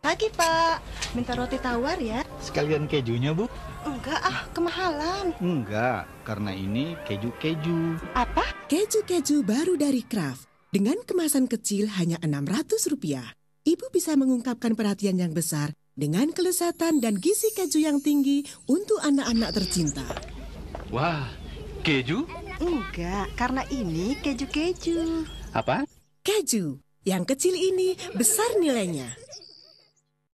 Pagi, Pak. Minta roti tawar ya. Sekalian kejunya, Bu. Enggak, ah, kemahalan. Enggak, karena ini keju-keju. Apa? Keju-keju baru dari Kraft. Dengan kemasan kecil hanya Rp600. Ibu bisa mengungkapkan perhatian yang besar dengan kelesatan dan gizi keju yang tinggi untuk anak-anak tercinta. Wah, keju? Enggak, karena ini keju-keju. Apa? Keju. Yang kecil ini besar nilainya.